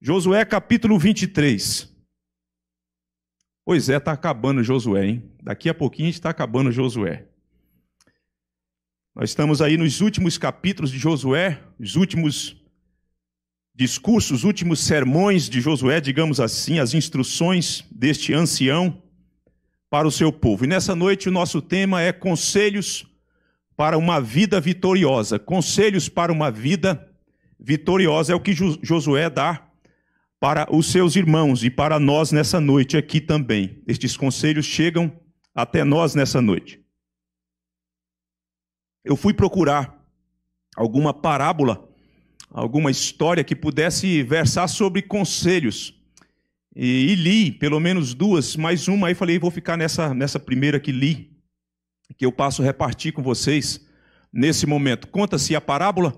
Josué capítulo 23. Pois é, está acabando Josué, hein? Daqui a pouquinho a gente está acabando Josué. Nós estamos aí nos últimos capítulos de Josué, os últimos discursos, os últimos sermões de Josué, digamos assim, as instruções deste ancião para o seu povo. E nessa noite o nosso tema é conselhos para uma vida vitoriosa. Conselhos para uma vida vitoriosa é o que Josué dá para os seus irmãos e para nós nessa noite aqui também. Estes conselhos chegam até nós nessa noite. Eu fui procurar alguma parábola, alguma história que pudesse versar sobre conselhos. E, e li pelo menos duas, mais uma, aí falei, vou ficar nessa, nessa primeira que li, que eu passo a repartir com vocês nesse momento. Conta-se a parábola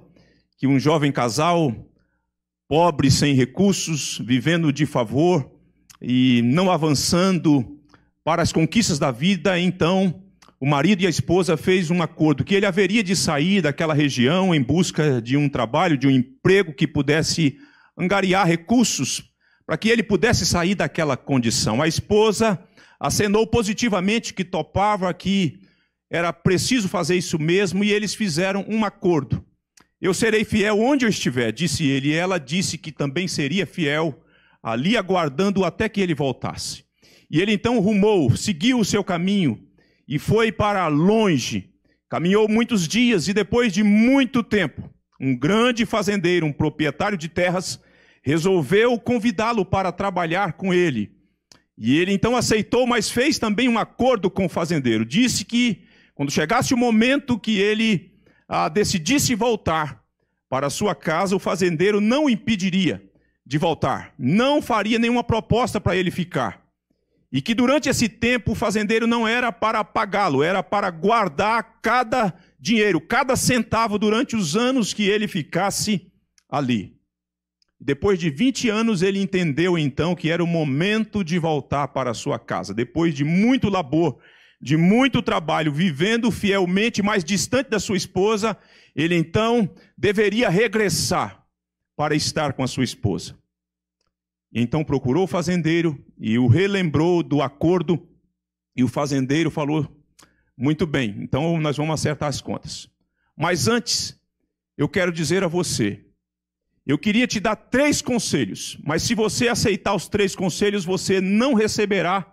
que um jovem casal pobre sem recursos, vivendo de favor e não avançando para as conquistas da vida, então o marido e a esposa fez um acordo que ele haveria de sair daquela região em busca de um trabalho, de um emprego que pudesse angariar recursos para que ele pudesse sair daquela condição. A esposa acenou positivamente que topava que era preciso fazer isso mesmo e eles fizeram um acordo. Eu serei fiel onde eu estiver, disse ele, e ela disse que também seria fiel, ali aguardando até que ele voltasse. E ele então rumou, seguiu o seu caminho e foi para longe. Caminhou muitos dias e depois de muito tempo, um grande fazendeiro, um proprietário de terras, resolveu convidá-lo para trabalhar com ele. E ele então aceitou, mas fez também um acordo com o fazendeiro. Disse que quando chegasse o momento que ele ah, decidisse voltar para sua casa, o fazendeiro não o impediria de voltar, não faria nenhuma proposta para ele ficar. E que durante esse tempo o fazendeiro não era para pagá-lo, era para guardar cada dinheiro, cada centavo durante os anos que ele ficasse ali. Depois de 20 anos, ele entendeu então que era o momento de voltar para sua casa. Depois de muito labor, de muito trabalho, vivendo fielmente, mais distante da sua esposa, ele então deveria regressar para estar com a sua esposa. Então procurou o fazendeiro e o relembrou do acordo, e o fazendeiro falou: Muito bem, então nós vamos acertar as contas. Mas antes, eu quero dizer a você, eu queria te dar três conselhos, mas se você aceitar os três conselhos, você não receberá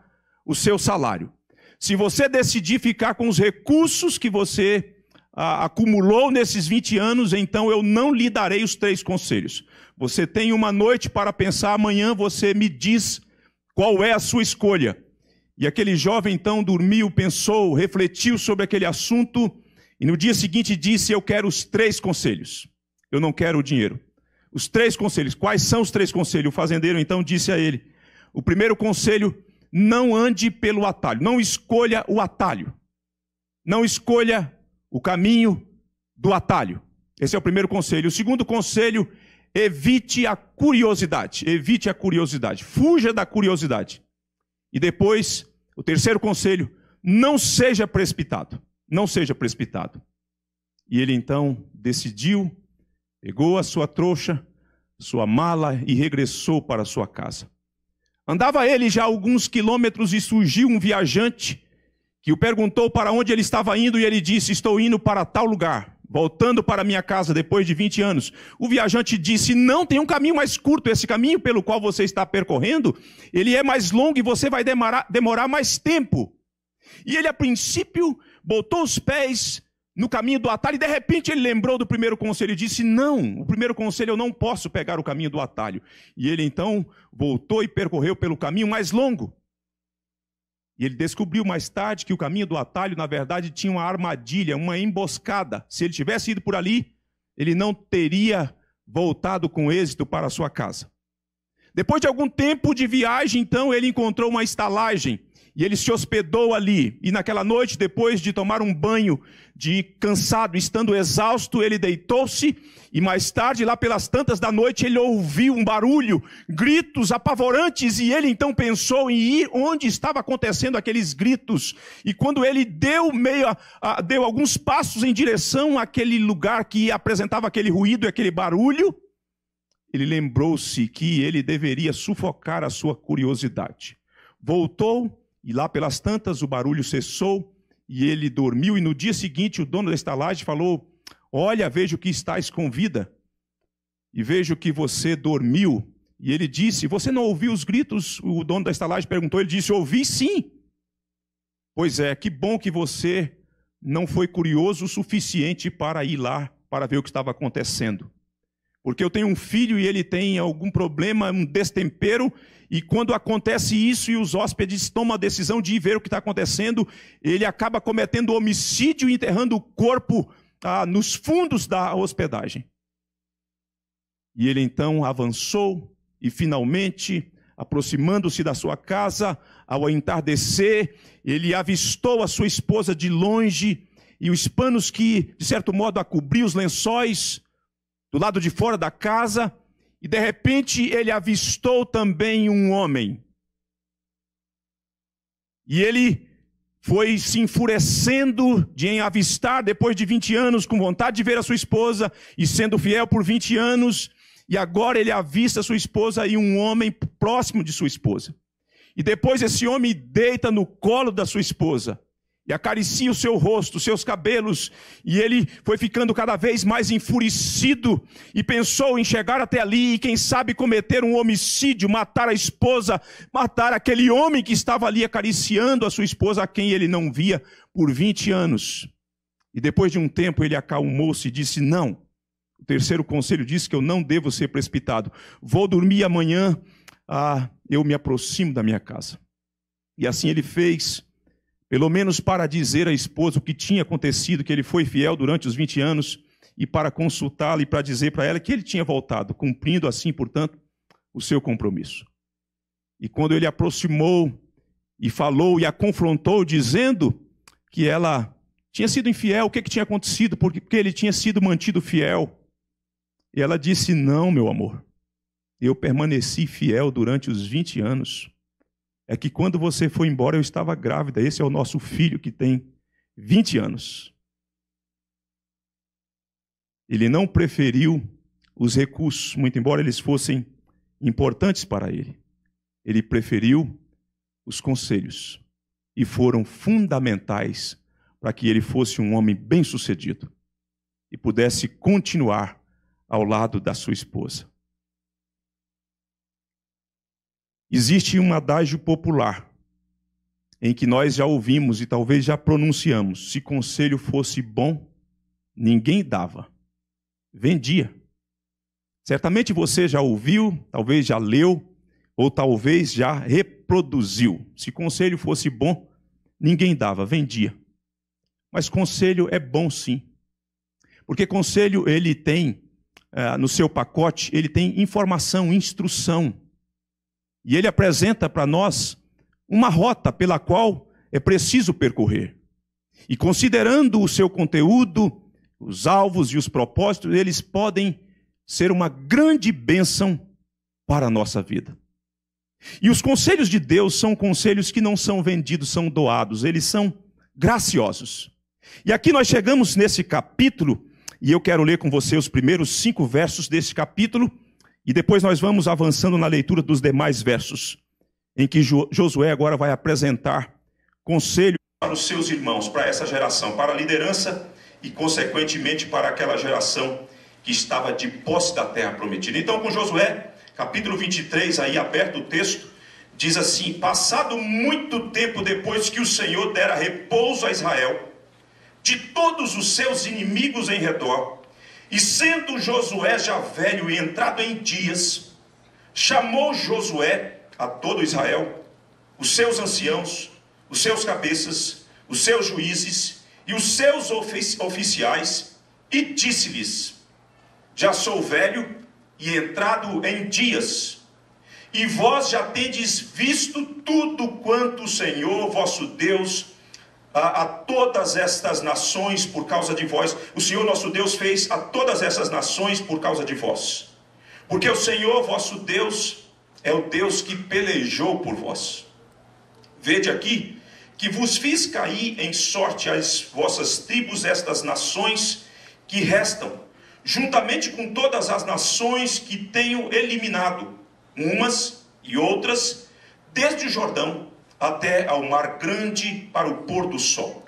o seu salário. Se você decidir ficar com os recursos que você acumulou nesses 20 anos, então eu não lhe darei os três conselhos. Você tem uma noite para pensar, amanhã você me diz qual é a sua escolha. E aquele jovem então dormiu, pensou, refletiu sobre aquele assunto e no dia seguinte disse: Eu quero os três conselhos. Eu não quero o dinheiro. Os três conselhos. Quais são os três conselhos? O fazendeiro então disse a ele: O primeiro conselho não ande pelo atalho, não escolha o atalho. Não escolha o caminho do atalho. Esse é o primeiro conselho. O segundo conselho, evite a curiosidade. Evite a curiosidade. Fuja da curiosidade. E depois, o terceiro conselho, não seja precipitado. Não seja precipitado. E ele então decidiu, pegou a sua trouxa, sua mala e regressou para sua casa. Andava ele já alguns quilômetros e surgiu um viajante que o perguntou para onde ele estava indo e ele disse: Estou indo para tal lugar, voltando para minha casa depois de 20 anos. O viajante disse: Não, tem um caminho mais curto. Esse caminho pelo qual você está percorrendo, ele é mais longo e você vai demorar, demorar mais tempo. E ele, a princípio, botou os pés no caminho do atalho, e de repente ele lembrou do primeiro conselho e disse: Não, o primeiro conselho eu não posso pegar o caminho do atalho. E ele então voltou e percorreu pelo caminho mais longo. E ele descobriu mais tarde que o caminho do atalho, na verdade, tinha uma armadilha, uma emboscada. Se ele tivesse ido por ali, ele não teria voltado com êxito para a sua casa. Depois de algum tempo de viagem, então, ele encontrou uma estalagem e ele se hospedou ali. E naquela noite, depois de tomar um banho, de cansado, estando exausto, ele deitou-se. E mais tarde, lá pelas tantas da noite, ele ouviu um barulho, gritos apavorantes. E ele então pensou em ir onde estava acontecendo aqueles gritos. E quando ele deu meio, a, a, deu alguns passos em direção àquele lugar que apresentava aquele ruído e aquele barulho, ele lembrou-se que ele deveria sufocar a sua curiosidade. Voltou e lá pelas tantas o barulho cessou e ele dormiu. E no dia seguinte o dono da estalagem falou: Olha, vejo que estás com vida e vejo que você dormiu. E ele disse: Você não ouviu os gritos? O dono da estalagem perguntou. Ele disse: Ouvi sim. Pois é, que bom que você não foi curioso o suficiente para ir lá para ver o que estava acontecendo. Porque eu tenho um filho e ele tem algum problema, um destempero, e quando acontece isso e os hóspedes tomam a decisão de ir ver o que está acontecendo, ele acaba cometendo homicídio e enterrando o corpo ah, nos fundos da hospedagem. E ele então avançou e finalmente, aproximando-se da sua casa, ao entardecer, ele avistou a sua esposa de longe e os panos que, de certo modo, a cobriam os lençóis do lado de fora da casa e de repente ele avistou também um homem. E ele foi se enfurecendo de em avistar depois de 20 anos, com vontade de ver a sua esposa e sendo fiel por 20 anos. E agora ele avista sua esposa e um homem próximo de sua esposa. E depois esse homem deita no colo da sua esposa e acaricia o seu rosto, seus cabelos, e ele foi ficando cada vez mais enfurecido e pensou em chegar até ali e, quem sabe, cometer um homicídio, matar a esposa, matar aquele homem que estava ali acariciando a sua esposa, a quem ele não via por 20 anos. E depois de um tempo ele acalmou-se e disse: Não. O terceiro conselho disse que eu não devo ser precipitado. Vou dormir amanhã, ah, eu me aproximo da minha casa. E assim ele fez pelo menos para dizer à esposa o que tinha acontecido, que ele foi fiel durante os 20 anos, e para consultá-la e para dizer para ela que ele tinha voltado, cumprindo assim, portanto, o seu compromisso. E quando ele aproximou e falou e a confrontou, dizendo que ela tinha sido infiel, o que, que tinha acontecido, porque, porque ele tinha sido mantido fiel. E ela disse: Não, meu amor, eu permaneci fiel durante os 20 anos é que quando você foi embora eu estava grávida. Esse é o nosso filho que tem 20 anos. Ele não preferiu os recursos, muito embora eles fossem importantes para ele. Ele preferiu os conselhos e foram fundamentais para que ele fosse um homem bem-sucedido e pudesse continuar ao lado da sua esposa. Existe um adágio popular em que nós já ouvimos e talvez já pronunciamos: se conselho fosse bom, ninguém dava, vendia. Certamente você já ouviu, talvez já leu, ou talvez já reproduziu. Se conselho fosse bom, ninguém dava, vendia. Mas conselho é bom sim. Porque conselho ele tem, eh, no seu pacote, ele tem informação, instrução e ele apresenta para nós uma rota pela qual é preciso percorrer. E considerando o seu conteúdo, os alvos e os propósitos, eles podem ser uma grande bênção para a nossa vida. E os conselhos de Deus são conselhos que não são vendidos, são doados, eles são graciosos. E aqui nós chegamos nesse capítulo, e eu quero ler com você os primeiros cinco versos desse capítulo, e depois nós vamos avançando na leitura dos demais versos, em que Josué agora vai apresentar conselho para os seus irmãos, para essa geração, para a liderança e, consequentemente, para aquela geração que estava de posse da terra prometida. Então, com Josué, capítulo 23, aí aberto o texto, diz assim: Passado muito tempo depois que o Senhor dera repouso a Israel, de todos os seus inimigos em redor, e sendo Josué já velho e entrado em dias, chamou Josué a todo Israel, os seus anciãos, os seus cabeças, os seus juízes e os seus oficiais, e disse-lhes: Já sou velho e entrado em dias, e vós já tendes visto tudo quanto o Senhor vosso Deus a, a, todas estas nações por causa de vós. O Senhor nosso Deus fez a todas essas nações por causa de vós. Porque o Senhor vosso Deus é o Deus que pelejou por vós. Vede aqui que vos fiz cair em sorte as vossas tribos, estas nações que restam, juntamente com todas as nações que tenho eliminado, umas e outras, desde o Jordão até ao mar grande para o pôr do sol.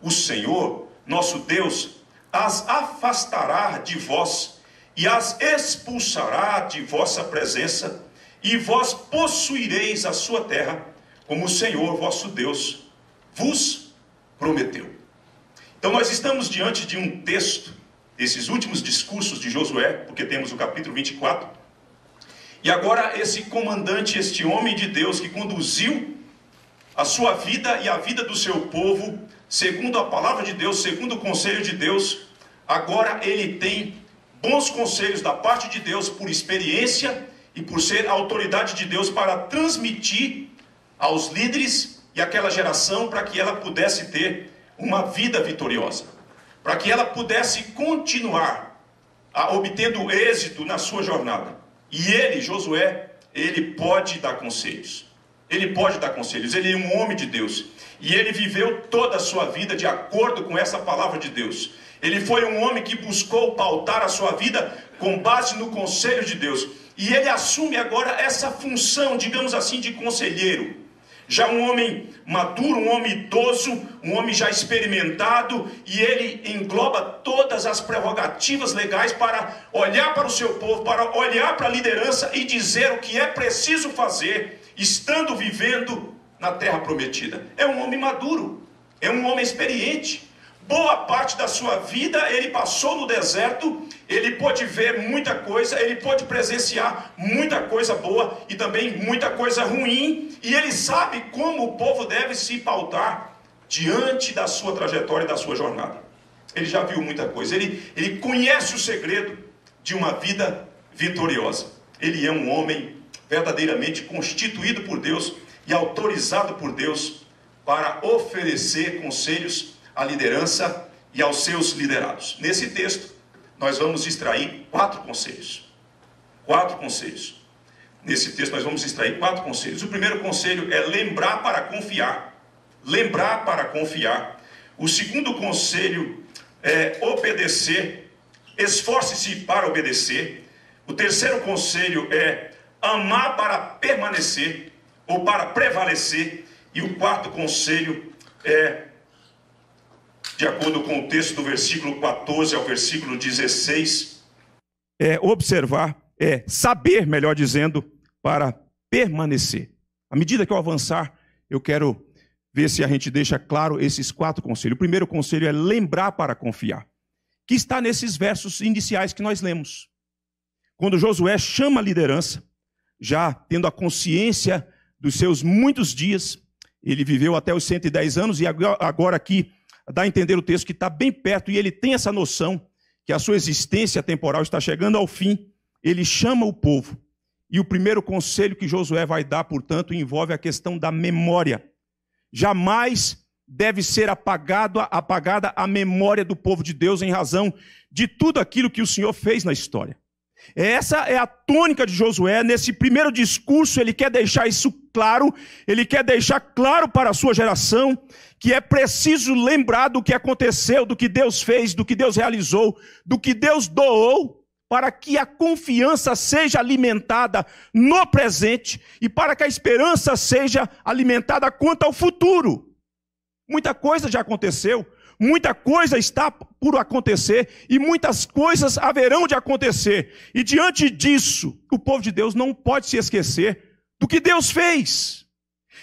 O Senhor, nosso Deus, as afastará de vós e as expulsará de vossa presença, e vós possuireis a sua terra, como o Senhor vosso Deus vos prometeu. Então nós estamos diante de um texto, esses últimos discursos de Josué, porque temos o capítulo 24. E agora esse comandante, este homem de Deus que conduziu a sua vida e a vida do seu povo, segundo a palavra de Deus, segundo o conselho de Deus. Agora ele tem bons conselhos da parte de Deus por experiência e por ser a autoridade de Deus para transmitir aos líderes e àquela geração para que ela pudesse ter uma vida vitoriosa, para que ela pudesse continuar a, obtendo êxito na sua jornada. E ele, Josué, ele pode dar conselhos. Ele pode dar conselhos, ele é um homem de Deus. E ele viveu toda a sua vida de acordo com essa palavra de Deus. Ele foi um homem que buscou pautar a sua vida com base no conselho de Deus. E ele assume agora essa função, digamos assim, de conselheiro. Já um homem maduro, um homem idoso, um homem já experimentado, e ele engloba todas as prerrogativas legais para olhar para o seu povo, para olhar para a liderança e dizer o que é preciso fazer estando vivendo na terra prometida. É um homem maduro, é um homem experiente. Boa parte da sua vida ele passou no deserto, ele pôde ver muita coisa, ele pôde presenciar muita coisa boa e também muita coisa ruim, e ele sabe como o povo deve se pautar diante da sua trajetória e da sua jornada. Ele já viu muita coisa, ele, ele conhece o segredo de uma vida vitoriosa. Ele é um homem verdadeiramente constituído por Deus e autorizado por Deus para oferecer conselhos à liderança e aos seus liderados. Nesse texto, nós vamos extrair quatro conselhos. Quatro conselhos. Nesse texto, nós vamos extrair quatro conselhos. O primeiro conselho é lembrar para confiar. Lembrar para confiar. O segundo conselho é obedecer. Esforce-se para obedecer. O terceiro conselho é amar para permanecer ou para prevalecer. E o quarto conselho é, de acordo com o texto do versículo 14 ao versículo 16, é observar, é saber, melhor dizendo, para permanecer. À medida que eu avançar, eu quero ver se a gente deixa claro esses quatro conselhos. O primeiro conselho é lembrar para confiar, que está nesses versos iniciais que nós lemos. Quando Josué chama a liderança, já tendo a consciência dos seus muitos dias. Ele viveu até os 110 anos e agora aqui dá a entender o texto que está bem perto e ele tem essa noção que a sua existência temporal está chegando ao fim. Ele chama o povo. E o primeiro conselho que Josué vai dar, portanto, envolve a questão da memória. Jamais deve ser apagado, apagada a memória do povo de Deus em razão de tudo aquilo que o Senhor fez na história. Essa é a tônica de Josué. Nesse primeiro discurso, ele quer deixar isso claro, ele quer deixar claro para a sua geração que é preciso lembrar do que aconteceu, do que Deus fez, do que Deus realizou, do que Deus doou, para que a confiança seja alimentada no presente e para que a esperança seja alimentada quanto ao futuro. Muita coisa já aconteceu, Muita coisa está por acontecer e muitas coisas haverão de acontecer. E diante disso, o povo de Deus não pode se esquecer do que Deus fez.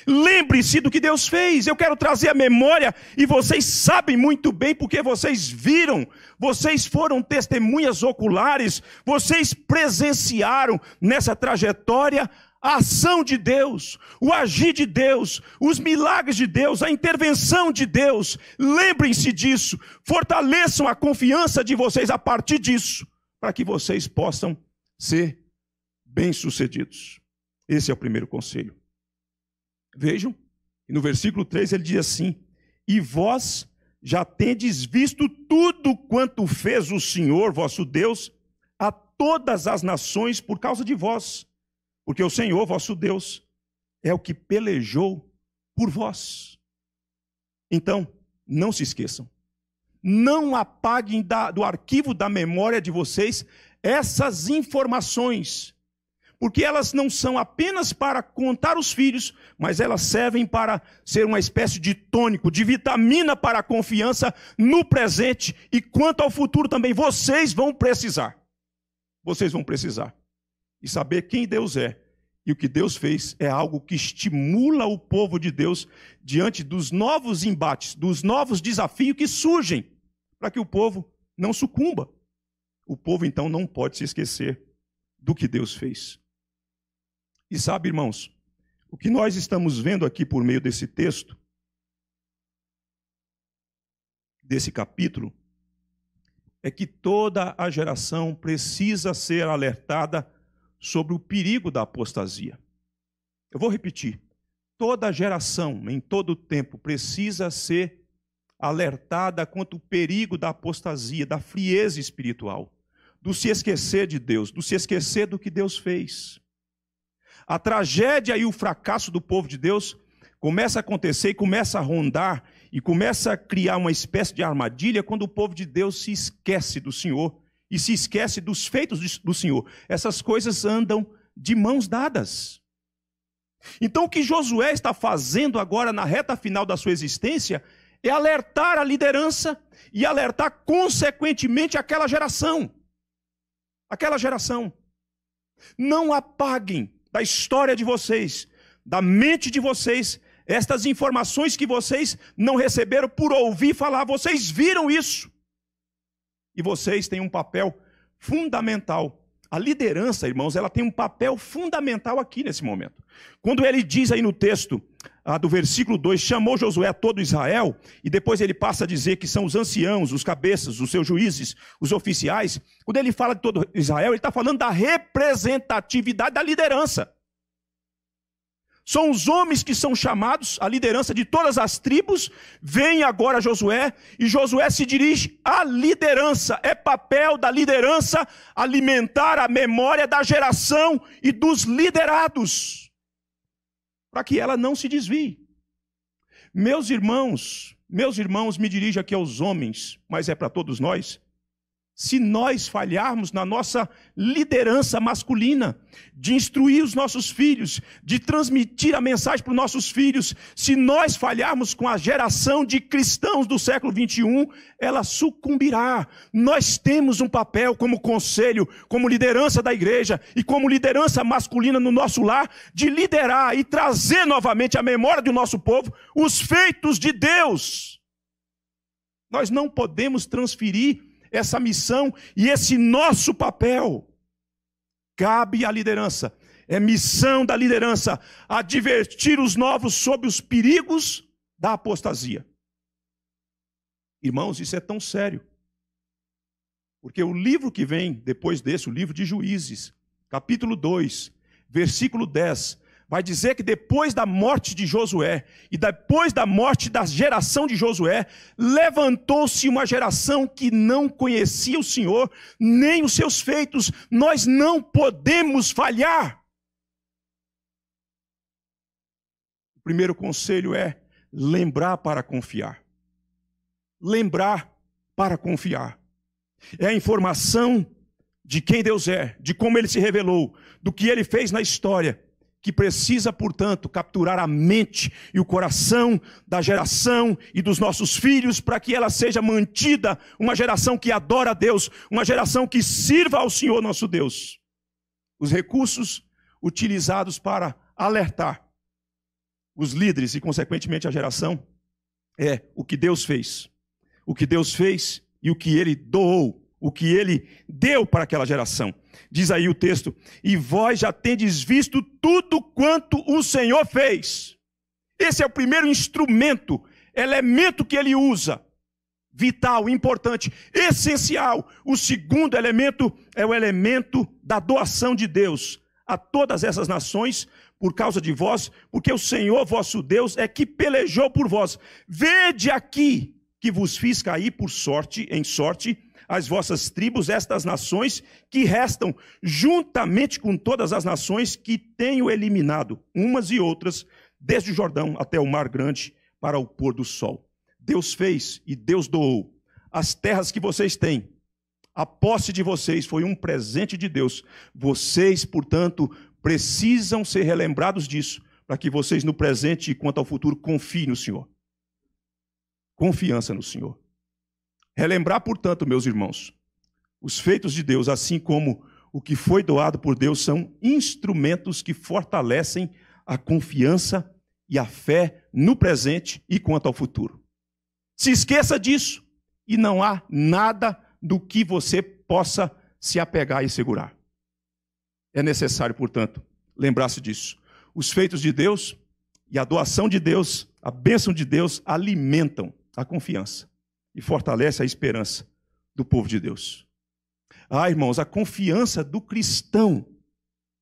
Lembre-se do que Deus fez. Eu quero trazer a memória e vocês sabem muito bem porque vocês viram, vocês foram testemunhas oculares, vocês presenciaram nessa trajetória a ação de Deus, o agir de Deus, os milagres de Deus, a intervenção de Deus. Lembrem-se disso, fortaleçam a confiança de vocês a partir disso, para que vocês possam ser bem-sucedidos. Esse é o primeiro conselho. Vejam, no versículo 3 ele diz assim: E vós já tendes visto tudo quanto fez o Senhor vosso Deus a todas as nações por causa de vós porque o Senhor, vosso Deus, é o que pelejou por vós. Então, não se esqueçam. Não apaguem da, do arquivo da memória de vocês essas informações, porque elas não são apenas para contar os filhos, mas elas servem para ser uma espécie de tônico, de vitamina para a confiança no presente e quanto ao futuro também. Vocês vão precisar. Vocês vão precisar e saber quem Deus é e o que Deus fez é algo que estimula o povo de Deus diante dos novos embates, dos novos desafios que surgem, para que o povo não sucumba. O povo então não pode se esquecer do que Deus fez. E sabe, irmãos, o que nós estamos vendo aqui por meio desse texto, desse capítulo, é que toda a geração precisa ser alertada sobre o perigo da apostasia. Eu vou repetir. Toda geração, em todo tempo, precisa ser alertada quanto ao perigo da apostasia, da frieza espiritual, do se esquecer de Deus, do se esquecer do que Deus fez. A tragédia e o fracasso do povo de Deus começa a acontecer e começa a rondar e começa a criar uma espécie de armadilha quando o povo de Deus se esquece do Senhor e se esquece dos feitos do Senhor. Essas coisas andam de mãos dadas. Então, o que Josué está fazendo agora na reta final da sua existência é alertar a liderança e alertar, consequentemente, aquela geração. Aquela geração. Não apaguem da história de vocês, da mente de vocês, estas informações que vocês não receberam por ouvir falar. Vocês viram isso e vocês têm um papel fundamental. A liderança, irmãos, ela tem um papel fundamental aqui nesse momento. Quando ele diz aí no texto ah, do versículo 2, chamou Josué a todo Israel, e depois ele passa a dizer que são os anciãos, os cabeças, os seus juízes, os oficiais. Quando ele fala de todo Israel, ele está falando da representatividade da liderança. São os homens que são chamados, a liderança de todas as tribos. Vem agora Josué, e Josué se dirige à liderança. É papel da liderança alimentar a memória da geração e dos liderados, para que ela não se desvie. Meus irmãos, meus irmãos, me dirijo aqui aos homens, mas é para todos nós se nós falharmos na nossa liderança masculina, de instruir os nossos filhos, de transmitir a mensagem para os nossos filhos, se nós falharmos com a geração de cristãos do século 21, ela sucumbirá. Nós temos um papel como conselho, como liderança da igreja e como liderança masculina no nosso lar, de liderar e trazer novamente à memória do nosso povo os feitos de Deus. Nós não podemos transferir essa missão e esse nosso papel. Cabe à liderança. É missão da liderança advertir os novos sobre os perigos da apostasia. Irmãos, isso é tão sério. Porque o livro que vem depois desse, o livro de Juízes, capítulo 2, versículo 10, vai dizer que depois da morte de Josué e depois da morte da geração de Josué, levantou-se uma geração que não conhecia o Senhor nem os seus feitos. Nós não podemos falhar. O primeiro conselho é lembrar para confiar. Lembrar para confiar. É a informação de quem Deus é, de como ele se revelou, do que ele fez na história que precisa, portanto, capturar a mente e o coração da geração e dos nossos filhos para que ela seja mantida, uma geração que adora a Deus, uma geração que sirva ao Senhor nosso Deus. Os recursos utilizados para alertar os líderes e, consequentemente, a geração é o que Deus fez. O que Deus fez e o que ele doou o que ele deu para aquela geração. Diz aí o texto: E vós já tendes visto tudo quanto o Senhor fez. Esse é o primeiro instrumento, elemento que ele usa, vital, importante, essencial. O segundo elemento é o elemento da doação de Deus a todas essas nações por causa de vós, porque o Senhor vosso Deus é que pelejou por vós. Vede aqui que vos fiz cair por sorte em sorte as vossas tribos, estas nações que restam, juntamente com todas as nações que tenho eliminado, umas e outras, desde o Jordão até o Mar Grande, para o pôr do sol. Deus fez e Deus doou. As terras que vocês têm, a posse de vocês foi um presente de Deus. Vocês, portanto, precisam ser relembrados disso, para que vocês no presente e quanto ao futuro confiem no Senhor. Confiança no Senhor. Relembrar, portanto, meus irmãos, os feitos de Deus, assim como o que foi doado por Deus, são instrumentos que fortalecem a confiança e a fé no presente e quanto ao futuro. Se esqueça disso e não há nada do que você possa se apegar e segurar. É necessário, portanto, lembrar-se disso. Os feitos de Deus e a doação de Deus, a bênção de Deus, alimentam a confiança e fortalece a esperança do povo de Deus. Ah, irmãos, a confiança do cristão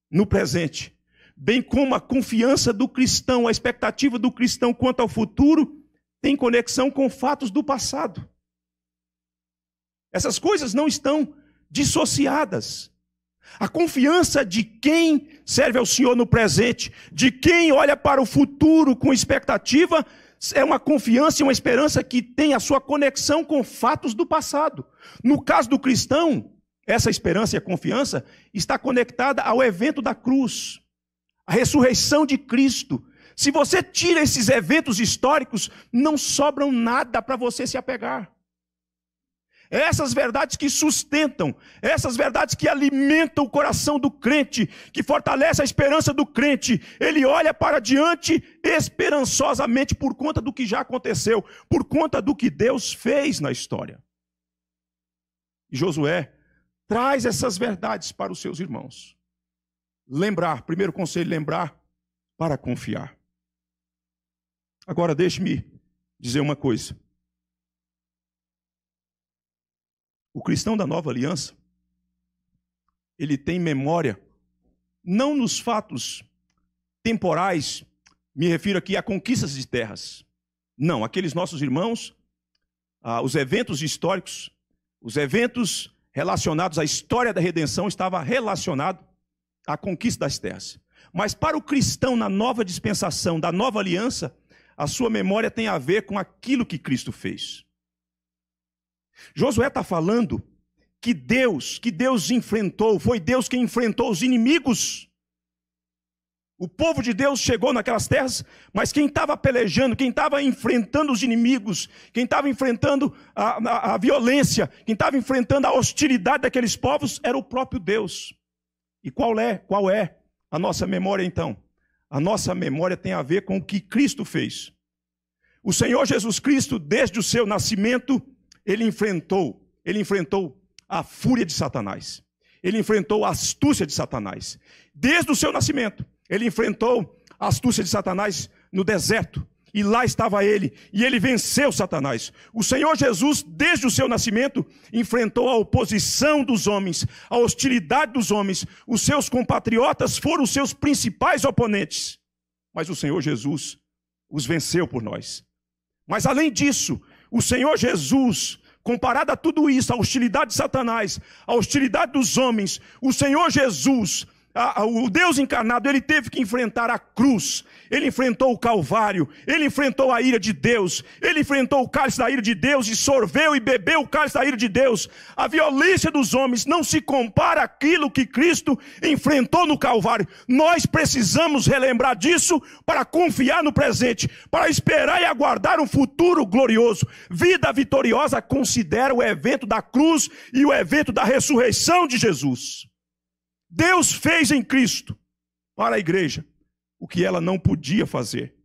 no presente, bem como a confiança do cristão, a expectativa do cristão quanto ao futuro, tem conexão com fatos do passado. Essas coisas não estão dissociadas. A confiança de quem serve ao Senhor no presente, de quem olha para o futuro com expectativa, é uma confiança e uma esperança que tem a sua conexão com fatos do passado. No caso do cristão, essa esperança e a confiança está conectada ao evento da cruz, a ressurreição de Cristo. Se você tira esses eventos históricos, não sobram nada para você se apegar essas verdades que sustentam, essas verdades que alimentam o coração do crente, que fortalece a esperança do crente. Ele olha para diante esperançosamente por conta do que já aconteceu, por conta do que Deus fez na história. E Josué traz essas verdades para os seus irmãos. Lembrar, primeiro conselho, lembrar para confiar. Agora deixe-me dizer uma coisa. O cristão da nova aliança, ele tem memória não nos fatos temporais, me refiro aqui a conquistas de terras. Não, aqueles nossos irmãos, ah, os eventos históricos, os eventos relacionados à história da redenção estava relacionado à conquista das terras. Mas para o cristão na nova dispensação, da nova aliança, a sua memória tem a ver com aquilo que Cristo fez. Josué está falando que Deus, que Deus enfrentou, foi Deus quem enfrentou os inimigos. O povo de Deus chegou naquelas terras, mas quem estava pelejando, quem estava enfrentando os inimigos, quem estava enfrentando a, a, a, violência, quem estava enfrentando a hostilidade daqueles povos, era o próprio Deus. E qual é, qual é a nossa memória então? A nossa memória tem a ver com o que Cristo fez. O Senhor Jesus Cristo, desde o seu nascimento, ele enfrentou, ele enfrentou a fúria de Satanás. Ele enfrentou a astúcia de Satanás. Desde o seu nascimento, ele enfrentou a astúcia de Satanás no deserto. E lá estava ele, e ele venceu Satanás. O Senhor Jesus, desde o seu nascimento, enfrentou a oposição dos homens, a hostilidade dos homens. Os seus compatriotas foram os seus principais oponentes. Mas o Senhor Jesus os venceu por nós. Mas além disso, o Senhor Jesus, comparado a tudo isso, a hostilidade de Satanás, a hostilidade dos homens, o Senhor Jesus, a, a, o Deus encarnado, ele teve que enfrentar a cruz, ele enfrentou o Calvário, ele enfrentou a ira de Deus, ele enfrentou o cálice da ira de Deus e sorveu e bebeu o cálice da ira de Deus. A violência dos homens não se compara àquilo que Cristo enfrentou no Calvário. Nós precisamos relembrar disso para confiar no presente, para esperar e aguardar um futuro glorioso. Vida vitoriosa considera o evento da cruz e o evento da ressurreição de Jesus. Deus fez em Cristo para a igreja o que ela não podia fazer.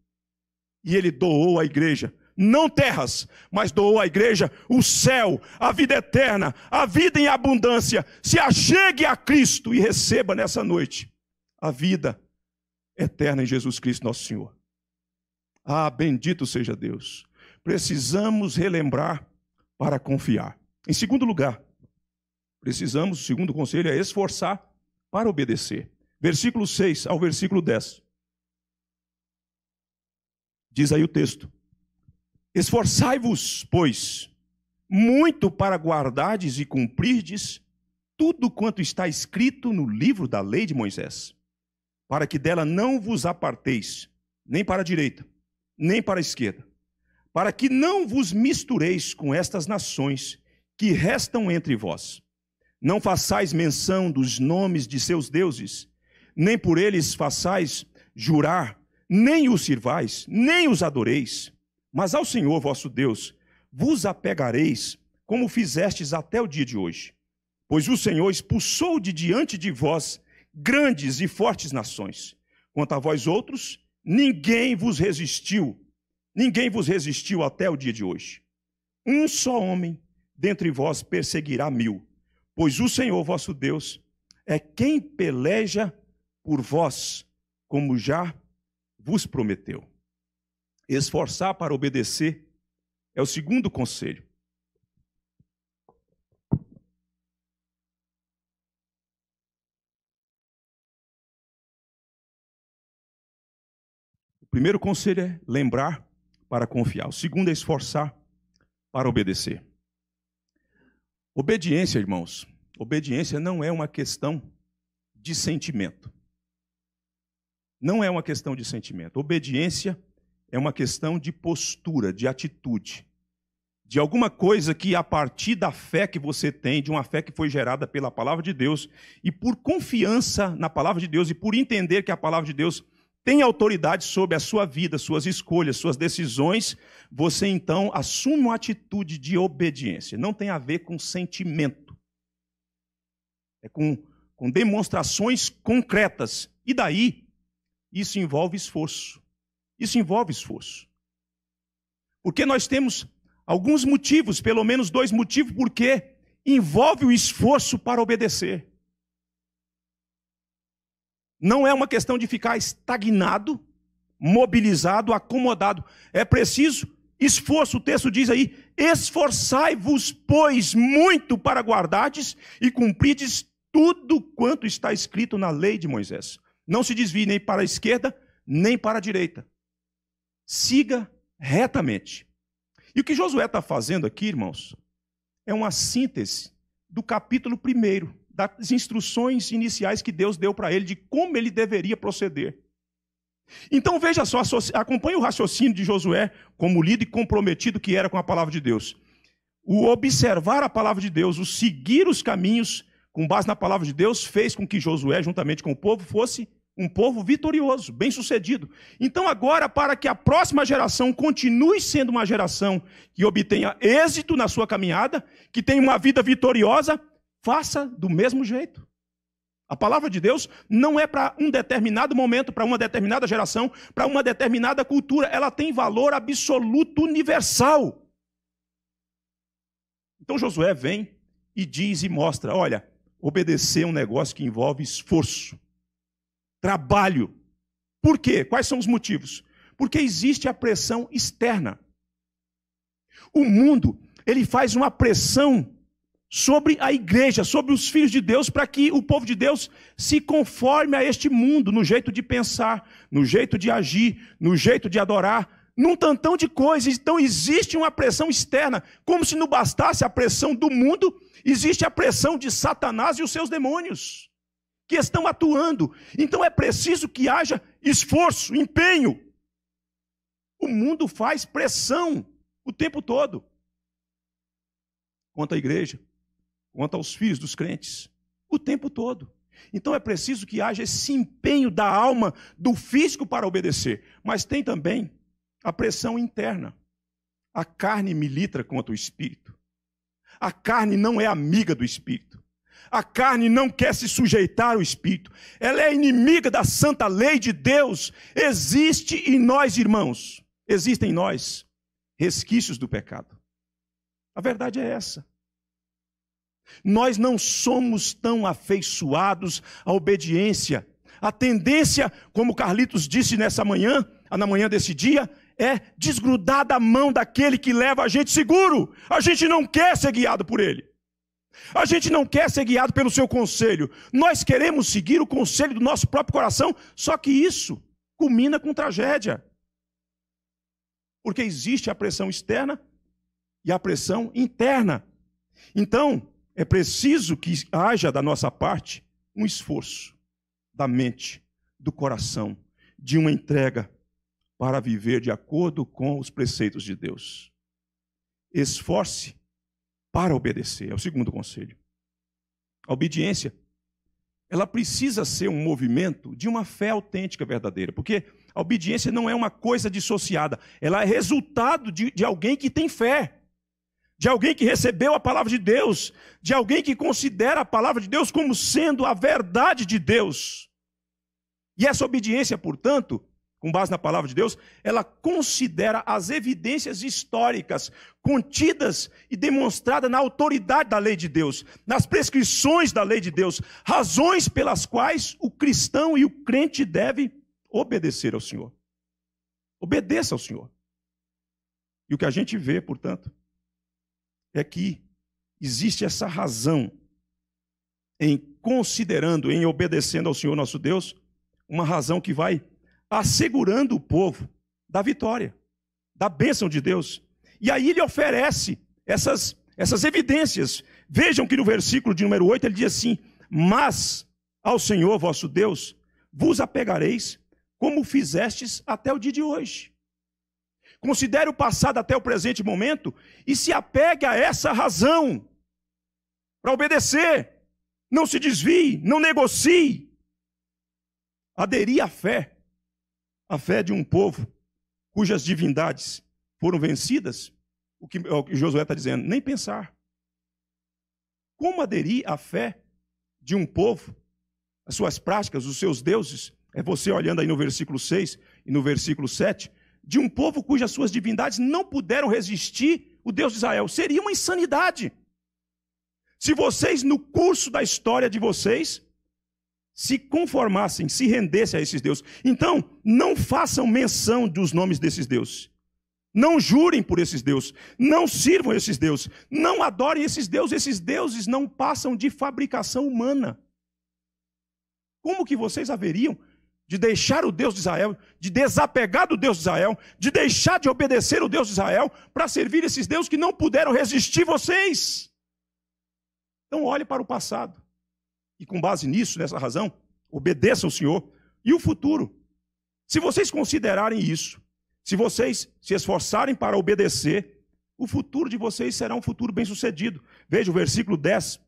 E ele doou à igreja, não terras, mas doou à igreja o céu, a vida eterna, a vida em abundância. Se achegue a Cristo e receba nessa noite a vida eterna em Jesus Cristo, nosso Senhor. Ah, bendito seja Deus. Precisamos relembrar para confiar. Em segundo lugar, precisamos, segundo o conselho é esforçar para obedecer. Versículo 6 ao versículo 10. Diz aí o texto: Esforçai-vos, pois, muito para guardardes e cumprirdes tudo quanto está escrito no livro da lei de Moisés, para que dela não vos aparteis, nem para a direita, nem para a esquerda, para que não vos mistureis com estas nações que restam entre vós. Não façais menção dos nomes de seus deuses, nem por eles façais jurar nem os sirvais, nem os adoreis, mas ao Senhor vosso Deus vos apegareis, como fizestes até o dia de hoje. Pois o Senhor expulsou de diante de vós grandes e fortes nações. Quanto a vós outros, ninguém vos resistiu, ninguém vos resistiu até o dia de hoje. Um só homem dentre vós perseguirá mil, pois o Senhor vosso Deus é quem peleja por vós, como já vos prometeu. Esforçar para obedecer é o segundo conselho. O primeiro conselho é lembrar para confiar. O segundo é esforçar para obedecer. Obediência, irmãos, obediência não é uma questão de sentimento. Não é uma questão de sentimento. Obediência é uma questão de postura, de atitude, de alguma coisa que, a partir da fé que você tem, de uma fé que foi gerada pela palavra de Deus, e por confiança na palavra de Deus e por entender que a palavra de Deus tem autoridade sobre a sua vida, suas escolhas, suas decisões, você então assume uma atitude de obediência. Não tem a ver com sentimento. É com, com demonstrações concretas. E daí isso envolve esforço. Isso envolve esforço. Porque nós temos alguns motivos, pelo menos dois motivos, porque envolve o esforço para obedecer. Não é uma questão de ficar estagnado, mobilizado, acomodado. É preciso esforço. O texto diz aí: esforçai-vos, pois, muito para guardardes e cumprides tudo quanto está escrito na lei de Moisés. Não se desvie nem para a esquerda, nem para a direita. Siga retamente. E o que Josué está fazendo aqui, irmãos, é uma síntese do capítulo 1, das instruções iniciais que Deus deu para ele de como ele deveria proceder. Então veja só, acompanhe o raciocínio de Josué como líder e comprometido que era com a palavra de Deus. O observar a palavra de Deus, o seguir os caminhos com base na palavra de Deus, fez com que Josué, juntamente com o povo, fosse um povo vitorioso, bem-sucedido. Então, agora, para que a próxima geração continue sendo uma geração que obtenha êxito na sua caminhada, que tenha uma vida vitoriosa, faça do mesmo jeito. A palavra de Deus não é para um determinado momento, para uma determinada geração, para uma determinada cultura. Ela tem valor absoluto universal. Então Josué vem e diz e mostra: olha, obedecer é um negócio que envolve esforço trabalho. Por quê? Quais são os motivos? Porque existe a pressão externa. O mundo, ele faz uma pressão sobre a igreja, sobre os filhos de Deus, para que o povo de Deus se conforme a este mundo, no jeito de pensar, no jeito de agir, no jeito de adorar, num tantão de coisas. Então existe uma pressão externa, como se não bastasse a pressão do mundo, existe a pressão de Satanás e os seus demônios que estão atuando. Então é preciso que haja esforço, empenho. O mundo faz pressão o tempo todo. Quanto à igreja, quanto aos filhos dos crentes, o tempo todo. Então é preciso que haja esse empenho da alma, do físico para obedecer. Mas tem também a pressão interna. A carne milita contra o espírito. A carne não é amiga do espírito. A carne não quer se sujeitar ao espírito. Ela é inimiga da santa lei de Deus. Existe em nós, irmãos. Existem em nós resquícios do pecado. A verdade é essa. Nós não somos tão afeiçoados à obediência. A tendência, como Carlitos disse nessa manhã, ah, na manhã desse dia, é desgrudar da mão daquele que leva a gente seguro. A gente não quer ser guiado por ele. A gente não quer ser guiado pelo seu conselho. Nós queremos seguir o conselho do nosso próprio coração, só que isso culmina com tragédia. Porque existe a pressão externa e a pressão interna. Então, é preciso que haja da nossa parte um esforço da mente, do coração, de uma entrega para viver de acordo com os preceitos de Deus. Esforce para obedecer. É o segundo conselho. A obediência, ela precisa ser um movimento de uma fé autêntica, verdadeira, porque a obediência não é uma coisa dissociada, ela é resultado de, de alguém que tem fé de alguém que recebeu a palavra de Deus, de alguém que considera a palavra de Deus como sendo a verdade de Deus. E essa obediência, portanto, com base na palavra de Deus, ela considera as evidências históricas contidas e demonstradas na autoridade da lei de Deus, nas prescrições da lei de Deus, razões pelas quais o cristão e o crente deve obedecer ao Senhor. Obedeça ao Senhor. E o que a gente vê, portanto, é que existe essa razão em considerando, em obedecendo ao Senhor nosso Deus, uma razão que vai assegurando o povo da vitória, da bênção de Deus. E aí ele oferece essas, essas evidências. Vejam que no versículo de número 8 ele diz assim: Mas ao Senhor vosso Deus vos apegareis, como fizestes até o dia de hoje. Considere o passado até o presente momento e se apegue a essa razão para obedecer. Não se desvie, não negocie. Aderir à fé a fé de um povo cujas divindades foram vencidas, o que, é o que Josué está dizendo, nem pensar. Como aderir à fé de um povo, as suas práticas, os seus deuses, é você olhando aí no versículo 6 e no versículo 7, de um povo cujas suas divindades não puderam resistir o Deus de Israel. Seria uma insanidade. Se vocês, no curso da história de vocês, se conformassem, se rendessem a esses deuses. Então, não façam menção dos nomes desses deuses. Não jurem por esses deuses, não sirvam esses deuses, não adorem esses deuses, esses deuses não passam de fabricação humana. Como que vocês haveriam de deixar o Deus de Israel, de desapegar do Deus de Israel, de deixar de obedecer o Deus de Israel para servir esses deuses que não puderam resistir vocês? Então olhe para o passado e com base nisso, nessa razão, obedeça ao Senhor e o futuro. Se vocês considerarem isso, se vocês se esforçarem para obedecer, o futuro de vocês será um futuro bem-sucedido. Veja o versículo 10.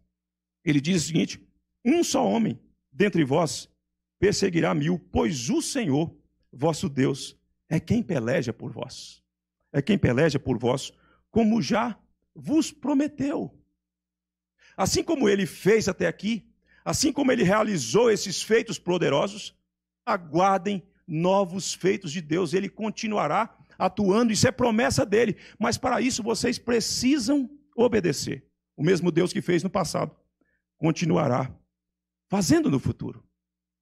Ele diz o seguinte: Um só homem dentre vós perseguirá mil, pois o Senhor, vosso Deus, é quem peleja por vós. É quem peleja por vós, como já vos prometeu. Assim como ele fez até aqui, Assim como ele realizou esses feitos poderosos, aguardem novos feitos de Deus. Ele continuará atuando, isso é promessa dele. Mas para isso vocês precisam obedecer. O mesmo Deus que fez no passado continuará fazendo no futuro.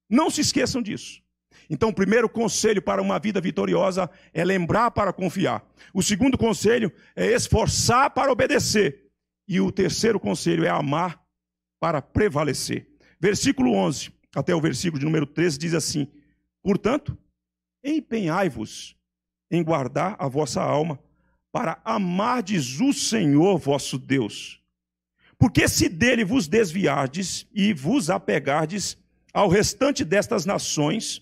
Não se esqueçam disso. Então, o primeiro conselho para uma vida vitoriosa é lembrar para confiar. O segundo conselho é esforçar para obedecer. E o terceiro conselho é amar para prevalecer. Versículo 11 até o versículo de número 13 diz assim: Portanto, empenhai-vos em guardar a vossa alma, para amardes o Senhor vosso Deus. Porque se dele vos desviardes e vos apegardes ao restante destas nações,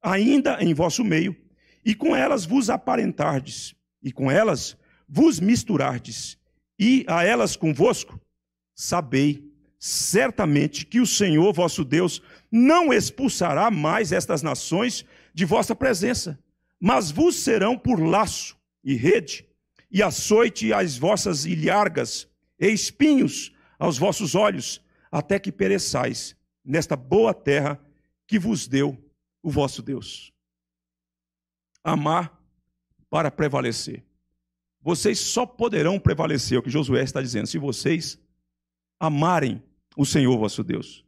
ainda em vosso meio, e com elas vos aparentardes, e com elas vos misturardes, e a elas convosco, sabei certamente que o Senhor vosso Deus não expulsará mais estas nações de vossa presença, mas vos serão por laço e rede, e açoite as vossas ilhargas, e espinhos aos vossos olhos, até que pereçais nesta boa terra que vos deu o vosso Deus. Amar para prevalecer. Vocês só poderão prevalecer, é o que Josué está dizendo, se vocês amarem o Senhor vosso Deus.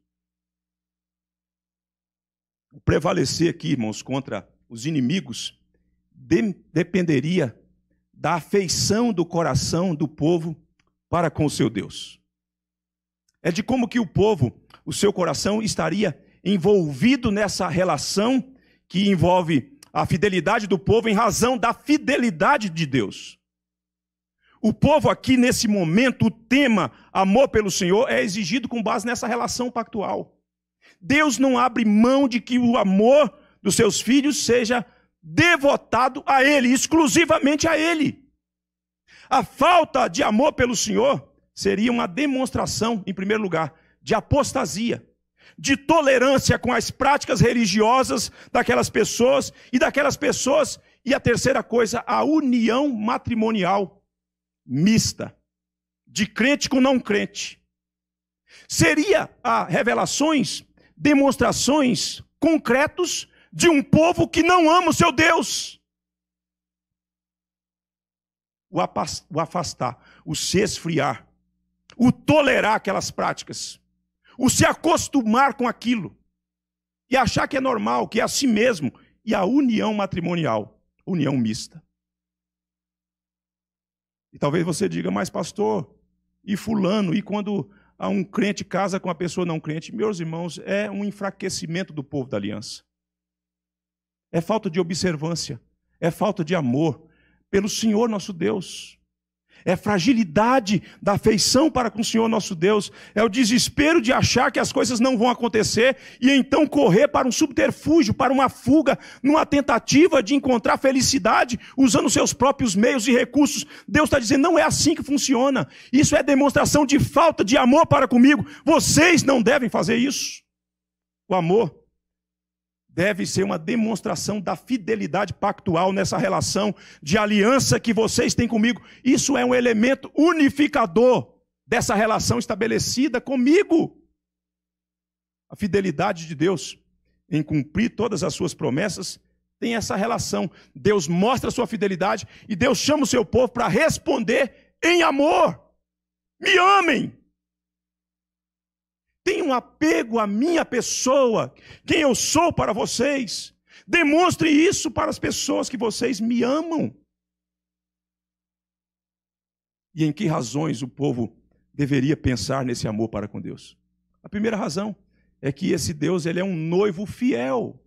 O prevalecer aqui, irmãos, contra os inimigos de, dependeria da afeição do coração do povo para com o seu Deus. É de como que o povo, o seu coração estaria envolvido nessa relação que envolve a fidelidade do povo em razão da fidelidade de Deus. O povo aqui, nesse momento, o tema amor pelo Senhor é exigido com base nessa relação pactual. Deus não abre mão de que o amor dos seus filhos seja devotado a Ele, exclusivamente a Ele. A falta de amor pelo Senhor seria uma demonstração, em primeiro lugar, de apostasia, de tolerância com as práticas religiosas daquelas pessoas e daquelas pessoas. E a terceira coisa, a união matrimonial mista, de crente com não crente. Seria a revelações, demonstrações concretos de um povo que não ama o seu Deus. O afastar, o se esfriar, o tolerar aquelas práticas, o se acostumar com aquilo e achar que é normal, que é assim mesmo, e a união matrimonial, união mista. E talvez você diga, mas pastor, e fulano, e quando um crente casa com uma pessoa não crente, meus irmãos, é um enfraquecimento do povo da aliança. É falta de observância, é falta de amor pelo Senhor nosso Deus é fragilidade da afeição para com o Senhor nosso Deus, é o desespero de achar que as coisas não vão acontecer e então correr para um subterfúgio, para uma fuga, numa tentativa de encontrar felicidade usando seus próprios meios e recursos. Deus está dizendo: não é assim que funciona. Isso é demonstração de falta de amor para comigo. Vocês não devem fazer isso. O amor deve ser uma demonstração da fidelidade pactual nessa relação de aliança que vocês têm comigo. Isso é um elemento unificador dessa relação estabelecida comigo. A fidelidade de Deus em cumprir todas as suas promessas tem essa relação. Deus mostra a sua fidelidade e Deus chama o seu povo para responder em amor. Me amem! Tenha um apego à minha pessoa, quem eu sou para vocês. Demonstre isso para as pessoas que vocês me amam. E em que razões o povo deveria pensar nesse amor para com Deus? A primeira razão é que esse Deus ele é um noivo fiel.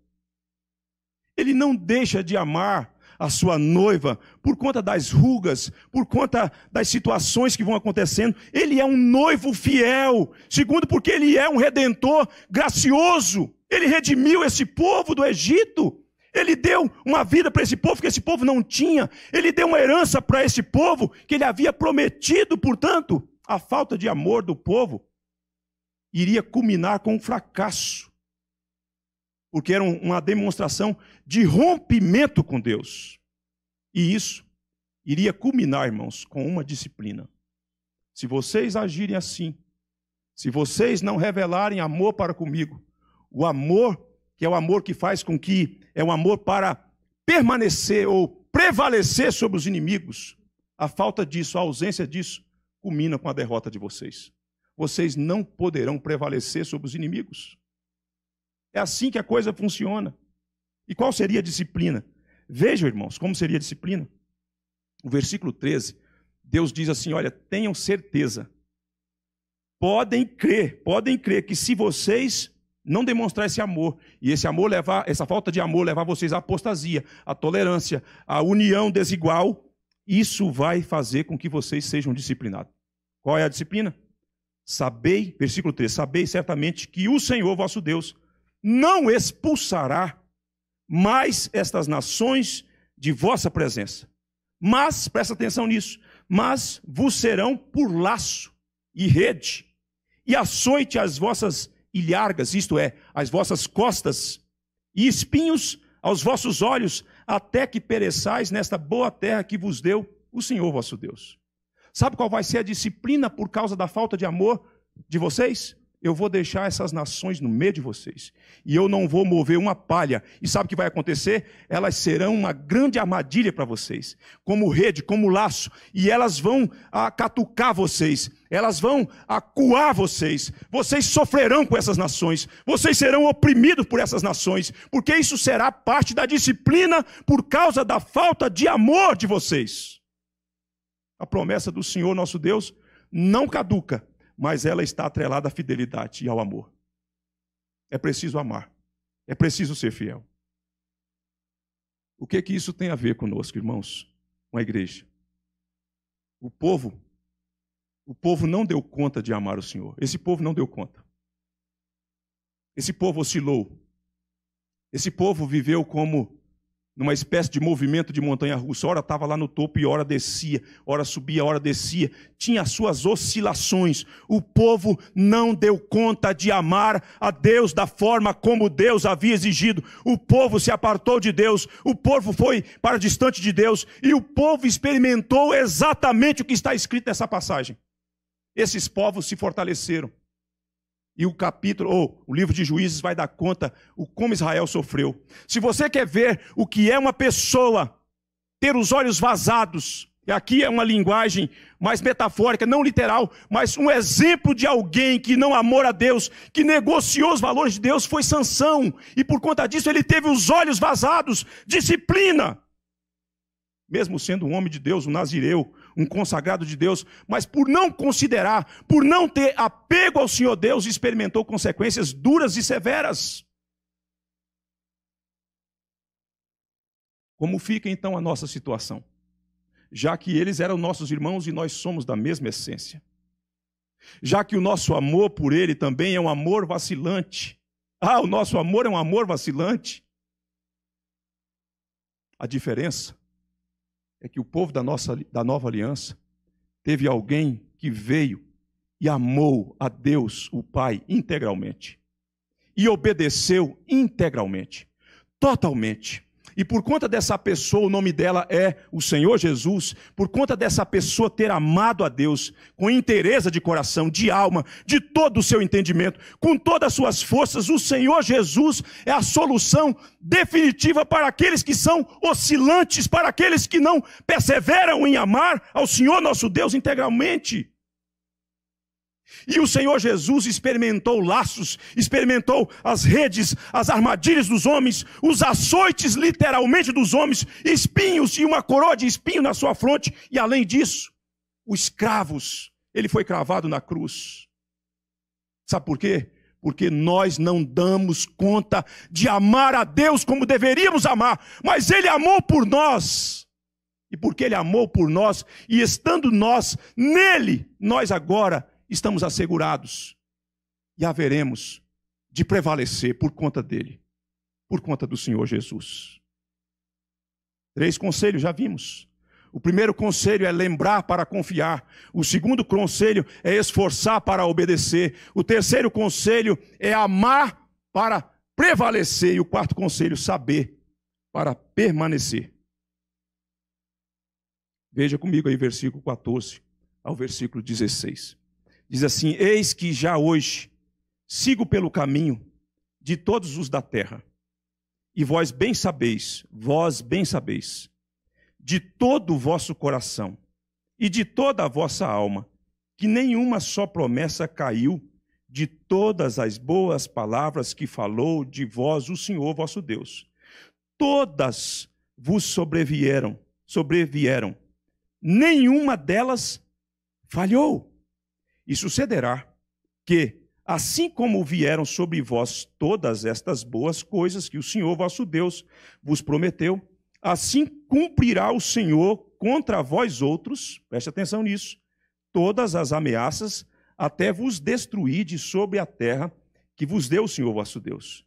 Ele não deixa de amar a sua noiva, por conta das rugas, por conta das situações que vão acontecendo. Ele é um noivo fiel. Segundo, porque ele é um redentor gracioso. Ele redimiu esse povo do Egito. Ele deu uma vida para esse povo que esse povo não tinha. Ele deu uma herança para esse povo que ele havia prometido, portanto, a falta de amor do povo iria culminar com um fracasso porque era uma demonstração de rompimento com Deus. E isso iria culminar, irmãos, com uma disciplina. Se vocês agirem assim, se vocês não revelarem amor para comigo, o amor que é o amor que faz com que é um amor para permanecer ou prevalecer sobre os inimigos, a falta disso, a ausência disso, culmina com a derrota de vocês. Vocês não poderão prevalecer sobre os inimigos. É assim que a coisa funciona. E qual seria a disciplina? Vejam, irmãos, como seria a disciplina. O versículo 13, Deus diz assim: Olha, tenham certeza, podem crer, podem crer que se vocês não demonstrar esse amor, e esse amor levar, essa falta de amor levar vocês à apostasia, à tolerância, à união desigual, isso vai fazer com que vocês sejam disciplinados. Qual é a disciplina? Sabei, versículo 3, sabei certamente que o Senhor vosso Deus não expulsará mais estas nações de vossa presença. Mas, presta atenção nisso, mas vos serão por laço e rede, e açoite as vossas ilhargas, isto é, as vossas costas, e espinhos aos vossos olhos, até que pereçais nesta boa terra que vos deu o Senhor vosso Deus. Sabe qual vai ser a disciplina por causa da falta de amor de vocês? eu vou deixar essas nações no meio de vocês, e eu não vou mover uma palha. E sabe o que vai acontecer? Elas serão uma grande armadilha para vocês, como rede, como laço, e elas vão a, catucar vocês, elas vão acuar vocês. Vocês sofrerão com essas nações, vocês serão oprimidos por essas nações, porque isso será parte da disciplina por causa da falta de amor de vocês. A promessa do Senhor nosso Deus não caduca mas ela está atrelada à fidelidade e ao amor. É preciso amar, é preciso ser fiel. O que é que isso tem a ver conosco, irmãos? Com a igreja. O povo, o povo não deu conta de amar o Senhor. Esse povo não deu conta. Esse povo oscilou. Esse povo viveu como numa espécie de movimento de montanha russa. Ora estava lá no topo e ora descia, ora subia, ora descia. Tinha suas oscilações. O povo não deu conta de amar a Deus da forma como Deus havia exigido. O povo se apartou de Deus, o povo foi para distante de Deus e o povo experimentou exatamente o que está escrito nessa passagem. Esses povos se fortaleceram. E o capítulo, ou o livro de Juízes, vai dar conta o como Israel sofreu. Se você quer ver o que é uma pessoa ter os olhos vazados, e aqui é uma linguagem mais metafórica, não literal, mas um exemplo de alguém que não amou a Deus, que negociou os valores de Deus, foi Sansão, e por conta disso ele teve os olhos vazados, disciplina mesmo sendo um homem de Deus, um nazireu, um consagrado de Deus, mas por não considerar, por não ter apego ao Senhor Deus, experimentou consequências duras e severas. Como fica então a nossa situação? Já que eles eram nossos irmãos e nós somos da mesma essência. Já que o nosso amor por ele também é um amor vacilante. Ah, o nosso amor é um amor vacilante. A diferença é que o povo da, nossa, da nova aliança teve alguém que veio e amou a Deus, o Pai, integralmente. E obedeceu integralmente, totalmente e por conta dessa pessoa, o nome dela é o Senhor Jesus, por conta dessa pessoa ter amado a Deus com inteireza de coração, de alma, de todo o seu entendimento, com todas as suas forças, o Senhor Jesus é a solução definitiva para aqueles que são oscilantes, para aqueles que não perseveram em amar ao Senhor nosso Deus integralmente. E o Senhor Jesus experimentou laços, experimentou as redes, as armadilhas dos homens, os açoites literalmente dos homens, espinhos e uma coroa de espinho na sua fronte, e além disso, os cravos. Ele foi cravado na cruz. Sabe por quê? Porque nós não damos conta de amar a Deus como deveríamos amar, mas Ele amou por nós. E porque Ele amou por nós, e estando nós nele, nós agora estamos assegurados e haveremos de prevalecer por conta dele, por conta do Senhor Jesus. Três conselhos já vimos. O primeiro conselho é lembrar para confiar. O segundo conselho é esforçar para obedecer. O terceiro conselho é amar para prevalecer. E o quarto conselho, saber para permanecer. Veja comigo aí, versículo 14 ao versículo 16 diz assim: Eis que já hoje sigo pelo caminho de todos os da terra. E vós bem sabeis, vós bem sabeis, de todo o vosso coração e de toda a vossa alma, que nenhuma só promessa caiu de todas as boas palavras que falou de vós o Senhor vosso Deus. Todas vos sobrevieram, sobrevieram. Nenhuma delas falhou. E sucederá que, assim como vieram sobre vós todas estas boas coisas que o Senhor vosso Deus vos prometeu, assim cumprirá o Senhor contra vós outros, preste atenção nisso, todas as ameaças, até vos destruir de sobre a terra que vos deu o Senhor vosso Deus.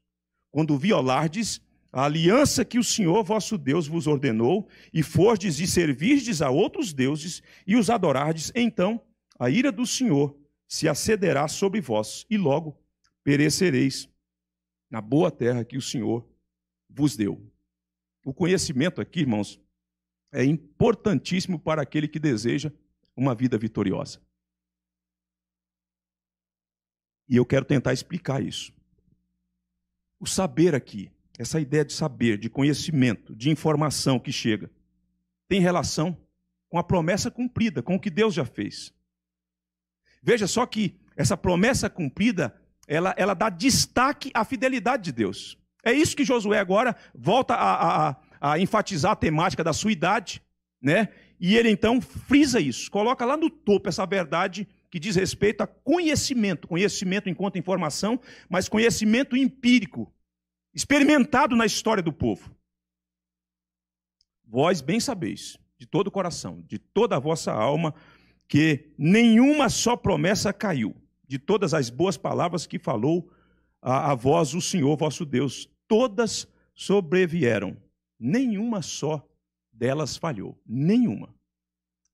Quando violardes a aliança que o Senhor vosso Deus vos ordenou, e fordes e servirdes a outros deuses, e os adorardes, então a ira do Senhor se acederá sobre vós, e logo perecereis na boa terra que o Senhor vos deu. O conhecimento aqui, irmãos, é importantíssimo para aquele que deseja uma vida vitoriosa. E eu quero tentar explicar isso. O saber aqui, essa ideia de saber, de conhecimento, de informação que chega, tem relação com a promessa cumprida, com o que Deus já fez. Veja só que essa promessa cumprida, ela, ela dá destaque à fidelidade de Deus. É isso que Josué agora volta a, a, a enfatizar a temática da sua idade, né? E ele então frisa isso, coloca lá no topo essa verdade que diz respeito a conhecimento, conhecimento enquanto informação, mas conhecimento empírico, experimentado na história do povo. Vós bem sabeis, de todo o coração, de toda a vossa alma, que nenhuma só promessa caiu de todas as boas palavras que falou a, a vós o Senhor vosso Deus. Todas sobrevieram, nenhuma só delas falhou, nenhuma.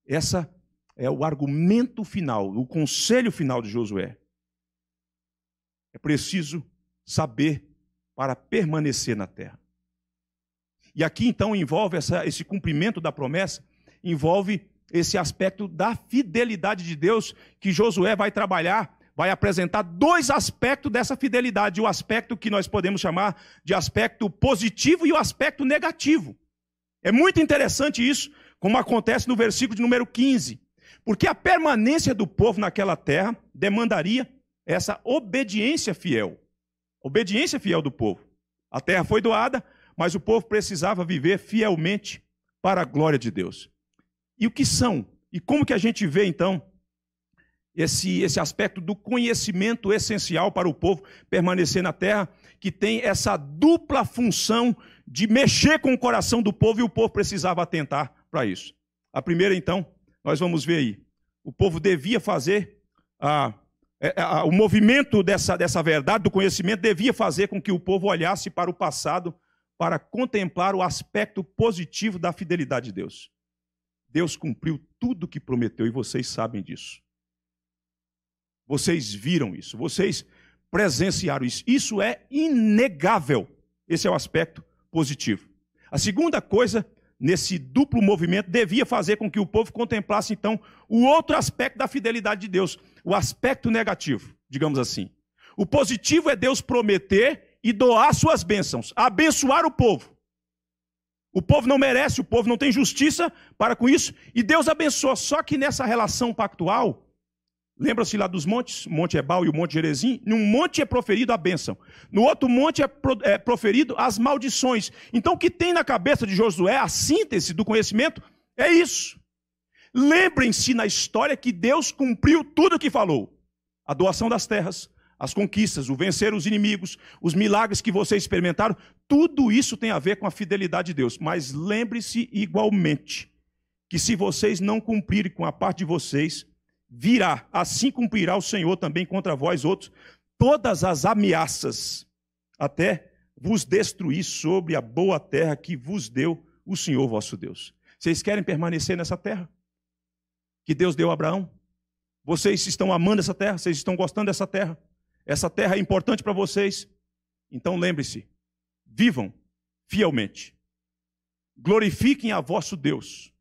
Essa é o argumento final, o conselho final de Josué. É preciso saber para permanecer na terra. E aqui então envolve essa, esse cumprimento da promessa, envolve esse aspecto da fidelidade de Deus que Josué vai trabalhar, vai apresentar dois aspectos dessa fidelidade, o aspecto que nós podemos chamar de aspecto positivo e o aspecto negativo. É muito interessante isso, como acontece no versículo de número 15, porque a permanência do povo naquela terra demandaria essa obediência fiel. Obediência fiel do povo. A terra foi doada, mas o povo precisava viver fielmente para a glória de Deus. E o que são? E como que a gente vê, então, esse, esse aspecto do conhecimento essencial para o povo permanecer na terra, que tem essa dupla função de mexer com o coração do povo e o povo precisava atentar para isso. A primeira, então, nós vamos ver aí. O povo devia fazer, a, a, é, é, a, o movimento dessa, dessa verdade, do conhecimento, devia fazer com que o povo olhasse para o passado para contemplar o aspecto positivo da fidelidade de Deus. Deus cumpriu tudo o que prometeu e vocês sabem disso. Vocês viram isso, vocês presenciaram isso. Isso é inegável. Esse é o aspecto positivo. A segunda coisa, nesse duplo movimento, devia fazer com que o povo contemplasse, então, o outro aspecto da fidelidade de Deus, o aspecto negativo, digamos assim. O positivo é Deus prometer e doar suas bênçãos, abençoar o povo. O povo não merece, o povo não tem justiça para com isso, e Deus abençoa. Só que nessa relação pactual, lembra-se lá dos montes, o Monte Ebal e o Monte Jerezim, num monte é proferido a bênção, no outro monte é, é proferido as maldições. Então o que tem na cabeça de Josué, a síntese do conhecimento, é isso. Lembrem-se na história que Deus cumpriu tudo o que falou: a doação das terras, as conquistas, o vencer os inimigos, os milagres que vocês experimentaram, tudo isso tem a ver com a fidelidade de Deus. Mas lembre-se igualmente que se vocês não cumprirem com a parte de vocês, virá, assim cumprirá o Senhor também contra vós outros todas as ameaças, até vos destruir sobre a boa terra que vos deu o Senhor vosso Deus. Vocês querem permanecer nessa terra que Deus deu a Abraão? Vocês estão amando essa terra? Vocês estão gostando dessa terra? Essa terra é importante para vocês. Então lembre-se, vivam fielmente. Glorifiquem a vosso Deus.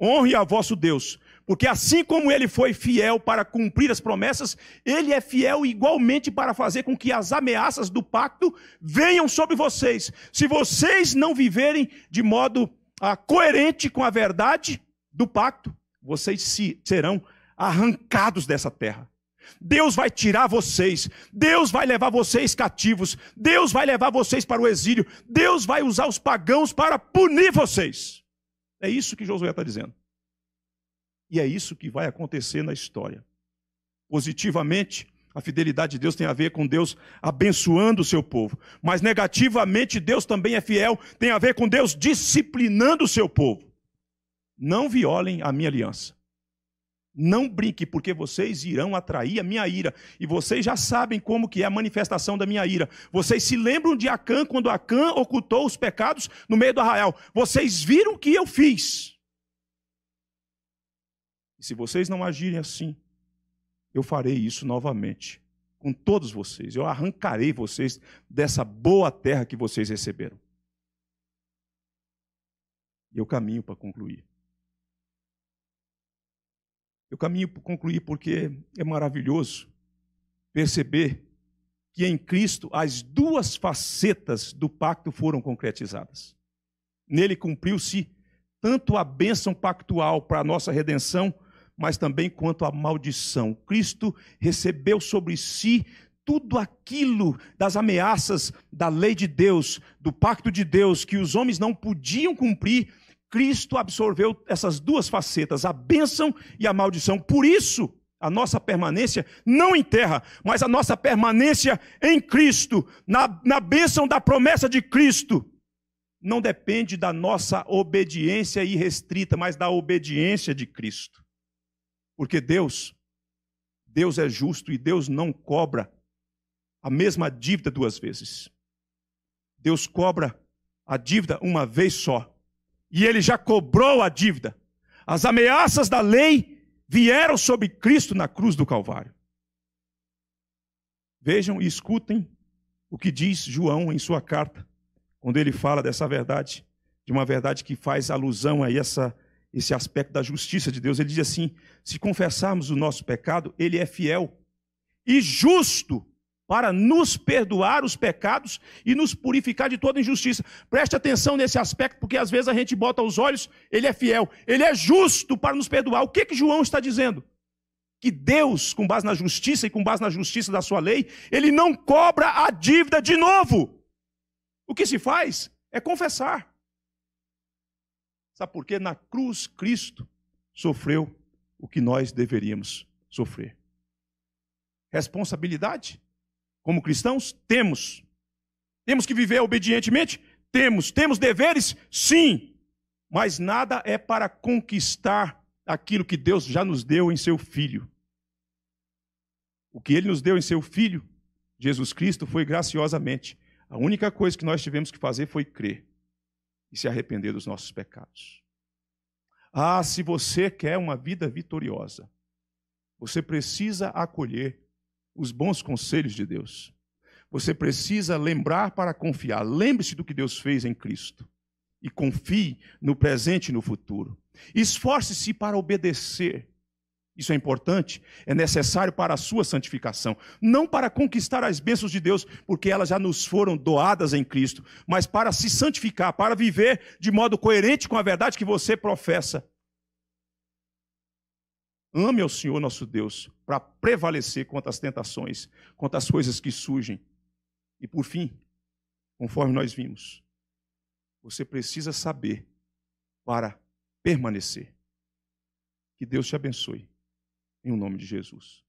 Honre a vosso Deus, porque assim como ele foi fiel para cumprir as promessas, ele é fiel igualmente para fazer com que as ameaças do pacto venham sobre vocês. Se vocês não viverem de modo ah, coerente com a verdade do pacto, vocês se, serão arrancados dessa terra. Deus vai tirar vocês, Deus vai levar vocês cativos, Deus vai levar vocês para o exílio, Deus vai usar os pagãos para punir vocês. É isso que Josué está dizendo. E é isso que vai acontecer na história. Positivamente, a fidelidade de Deus tem a ver com Deus abençoando o seu povo, mas negativamente, Deus também é fiel, tem a ver com Deus disciplinando o seu povo. Não violem a minha aliança. Não brinque, porque vocês irão atrair a minha ira. E vocês já sabem como que é a manifestação da minha ira. Vocês se lembram de Acã, quando Acã ocultou os pecados no meio do arraial. Vocês viram o que eu fiz. E se vocês não agirem assim, eu farei isso novamente. Com todos vocês. Eu arrancarei vocês dessa boa terra que vocês receberam. E eu caminho para concluir. Eu caminho para concluir porque é maravilhoso perceber que em Cristo as duas facetas do pacto foram concretizadas. Nele cumpriu-se tanto a bênção pactual para a nossa redenção, mas também quanto a maldição. Cristo recebeu sobre si tudo aquilo das ameaças da lei de Deus, do pacto de Deus, que os homens não podiam cumprir, Cristo absorveu essas duas facetas, a bênção e a maldição. Por isso, a nossa permanência, não em terra, mas a nossa permanência em Cristo, na, na bênção da promessa de Cristo, não depende da nossa obediência irrestrita, mas da obediência de Cristo. Porque Deus, Deus é justo e Deus não cobra a mesma dívida duas vezes. Deus cobra a dívida uma vez só e ele já cobrou a dívida. As ameaças da lei vieram sobre Cristo na cruz do Calvário. Vejam e escutem o que diz João em sua carta, quando ele fala dessa verdade, de uma verdade que faz alusão a essa, esse aspecto da justiça de Deus. Ele diz assim: se confessarmos o nosso pecado, ele é fiel e justo para nos perdoar os pecados e nos purificar de toda injustiça. Preste atenção nesse aspecto, porque às vezes a gente bota os olhos, ele é fiel, ele é justo para nos perdoar. O que que João está dizendo? Que Deus, com base na justiça e com base na justiça da sua lei, ele não cobra a dívida de novo. O que se faz é confessar. Sabe por quê? Na cruz, Cristo sofreu o que nós deveríamos sofrer. Responsabilidade? Como cristãos, temos. Temos que viver obedientemente? Temos. Temos deveres? Sim. Mas nada é para conquistar aquilo que Deus já nos deu em seu Filho. O que ele nos deu em seu Filho, Jesus Cristo, foi graciosamente. A única coisa que nós tivemos que fazer foi crer e se arrepender dos nossos pecados. Ah, se você quer uma vida vitoriosa, você precisa acolher os bons conselhos de Deus. Você precisa lembrar para confiar. Lembre-se do que Deus fez em Cristo e confie no presente e no futuro. Esforce-se para obedecer. Isso é importante, é necessário para a sua santificação, não para conquistar as bênçãos de Deus, porque elas já nos foram doadas em Cristo, mas para se santificar, para viver de modo coerente com a verdade que você professa. Ame ao Senhor nosso Deus para prevalecer contra as tentações, contra as coisas que surgem. E por fim, conforme nós vimos, você precisa saber para permanecer. Que Deus te abençoe, em o nome de Jesus.